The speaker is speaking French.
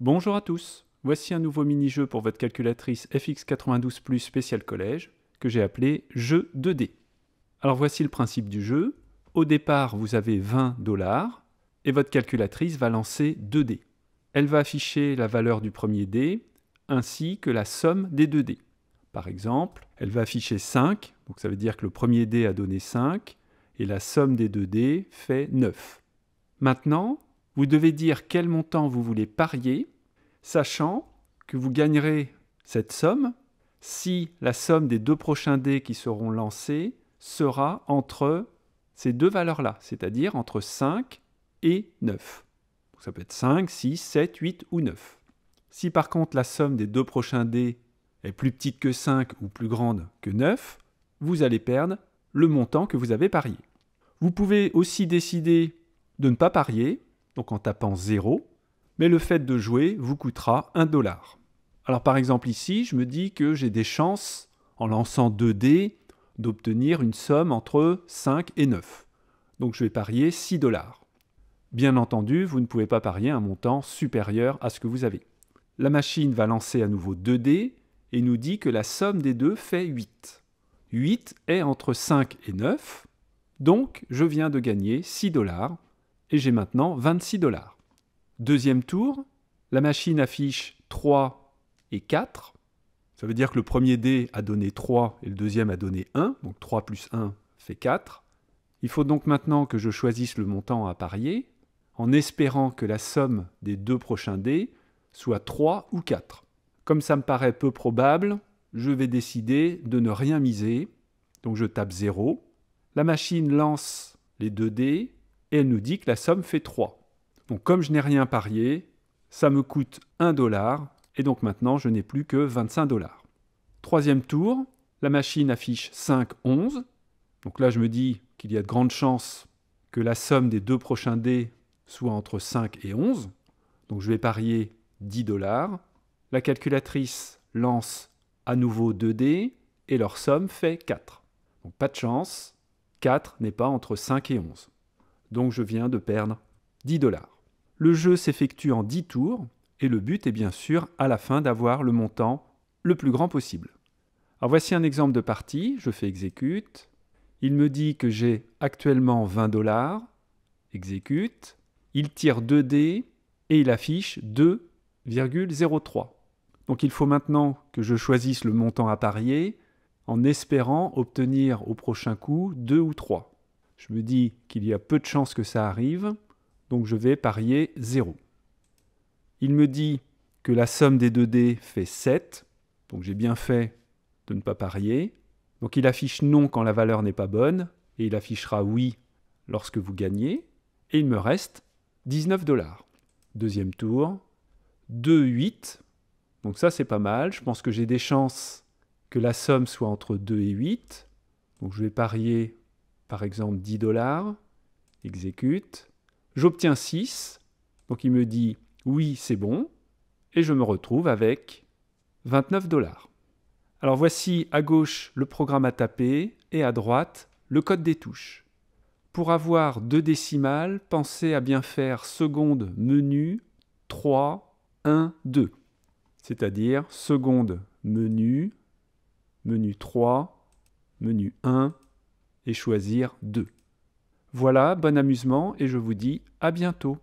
Bonjour à tous, voici un nouveau mini-jeu pour votre calculatrice FX92 Plus spécial collège que j'ai appelé Jeu 2D. Alors voici le principe du jeu. Au départ, vous avez 20 dollars et votre calculatrice va lancer 2 d Elle va afficher la valeur du premier D ainsi que la somme des 2 d Par exemple, elle va afficher 5, donc ça veut dire que le premier D a donné 5 et la somme des 2 d fait 9. Maintenant, vous devez dire quel montant vous voulez parier, sachant que vous gagnerez cette somme si la somme des deux prochains dés qui seront lancés sera entre ces deux valeurs-là, c'est-à-dire entre 5 et 9. ça peut être 5, 6, 7, 8 ou 9. Si par contre la somme des deux prochains dés est plus petite que 5 ou plus grande que 9, vous allez perdre le montant que vous avez parié. Vous pouvez aussi décider de ne pas parier donc en tapant 0, mais le fait de jouer vous coûtera 1 dollar. Alors par exemple ici, je me dis que j'ai des chances, en lançant 2 dés, d'obtenir une somme entre 5 et 9. Donc je vais parier 6 dollars. Bien entendu, vous ne pouvez pas parier un montant supérieur à ce que vous avez. La machine va lancer à nouveau 2 dés et nous dit que la somme des deux fait 8. 8 est entre 5 et 9, donc je viens de gagner 6 dollars et j'ai maintenant 26 dollars. Deuxième tour, la machine affiche 3 et 4. Ça veut dire que le premier dé a donné 3 et le deuxième a donné 1, donc 3 plus 1 fait 4. Il faut donc maintenant que je choisisse le montant à parier, en espérant que la somme des deux prochains dés soit 3 ou 4. Comme ça me paraît peu probable, je vais décider de ne rien miser. Donc je tape 0. La machine lance les deux dés et elle nous dit que la somme fait 3. Donc comme je n'ai rien parié, ça me coûte 1 dollar, et donc maintenant je n'ai plus que 25 dollars. Troisième tour, la machine affiche 5, 11. Donc là je me dis qu'il y a de grandes chances que la somme des deux prochains dés soit entre 5 et 11. Donc je vais parier 10 dollars. La calculatrice lance à nouveau 2 dés et leur somme fait 4. Donc pas de chance, 4 n'est pas entre 5 et 11 donc je viens de perdre 10 dollars. Le jeu s'effectue en 10 tours, et le but est bien sûr à la fin d'avoir le montant le plus grand possible. Alors voici un exemple de partie, je fais exécute, il me dit que j'ai actuellement 20 dollars, exécute, il tire 2 dés et il affiche 2,03. Donc il faut maintenant que je choisisse le montant à parier en espérant obtenir au prochain coup 2 ou 3. Je me dis qu'il y a peu de chances que ça arrive, donc je vais parier 0. Il me dit que la somme des 2D fait 7, donc j'ai bien fait de ne pas parier. Donc il affiche non quand la valeur n'est pas bonne, et il affichera oui lorsque vous gagnez, et il me reste 19 dollars. Deuxième tour, 2-8, donc ça c'est pas mal, je pense que j'ai des chances que la somme soit entre 2 et 8, donc je vais parier par exemple 10 dollars, exécute, j'obtiens 6, donc il me dit oui, c'est bon, et je me retrouve avec 29 dollars. Alors voici à gauche le programme à taper et à droite le code des touches. Pour avoir deux décimales, pensez à bien faire seconde menu 3 1 2. C'est-à-dire seconde menu menu 3 menu 1 et choisir deux. Voilà, bon amusement et je vous dis à bientôt.